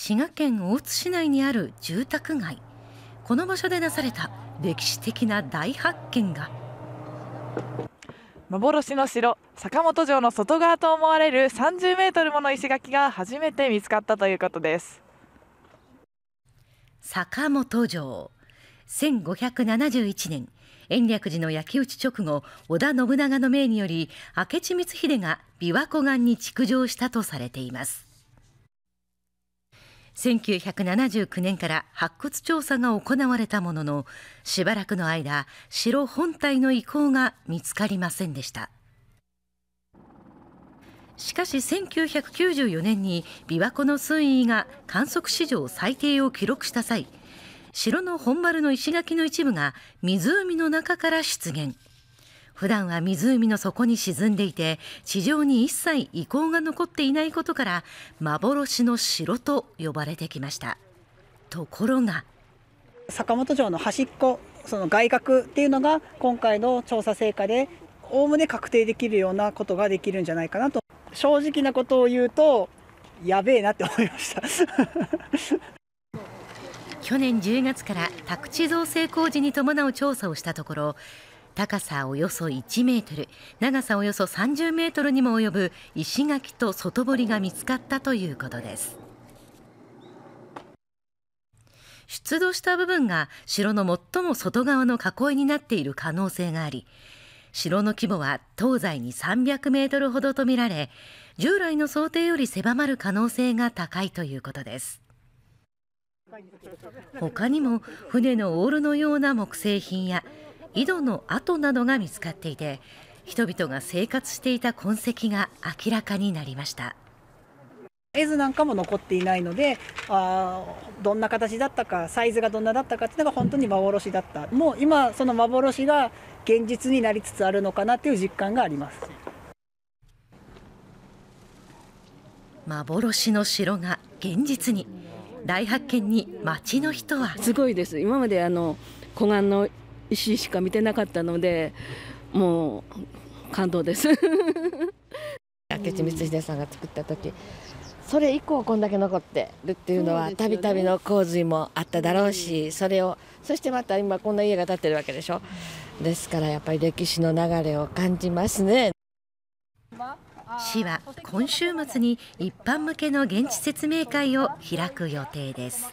滋賀県大津市内にある住宅街この場所でなされた歴史的な大発見が幻の城坂本城の外側と思われる30メートルもの石垣が初めて見つかったということです坂本城1571年延暦寺の焼き討ち直後織田信長の命により明智光秀が琵琶湖岸に築城したとされています1979年から発掘調査が行われたもののしばらくの間城本体の遺構が見つかりませんでしたしかし1994年に琵琶湖の水位が観測史上最低を記録した際城の本丸の石垣の一部が湖の中から出現普段は湖の底に沈んでいて地上に一切遺構が残っていないことから幻の城と呼ばれてきましたところが坂本城の端っこその外角っていうのが今回の調査成果でおおむね確定できるようなことができるんじゃないかなと正直なことを言うとやべえなって思いました 去年10月から宅地造成工事に伴う調査をしたところ高さおよそ1メートル長さおよそ30メートルにも及ぶ石垣と外堀が見つかったということです出土した部分が城の最も外側の囲いになっている可能性があり城の規模は東西に300メートルほどとみられ従来の想定より狭まる可能性が高いということです他にも船のオールのような木製品や井戸の跡などが見つかっていて人々が生活していた痕跡が明らかになりました絵図なんかも残っていないのであどんな形だったかサイズがどんなだったかっていうのが本当に幻だったもう今その幻が現実になりつつあるのかなっていう実感があります幻の城が現実に大発見に町の人はすごいです今まであの湖岸の石しか見てなかったのでもう感動です 明智光秀さんが作った時それ以降こんだけ残ってるっていうのはたびたびの洪水もあっただろうしそれをそしてまた今こんな家が建ってるわけでしょですからやっぱり歴史の流れを感じますね市は今週末に一般向けの現地説明会を開く予定です。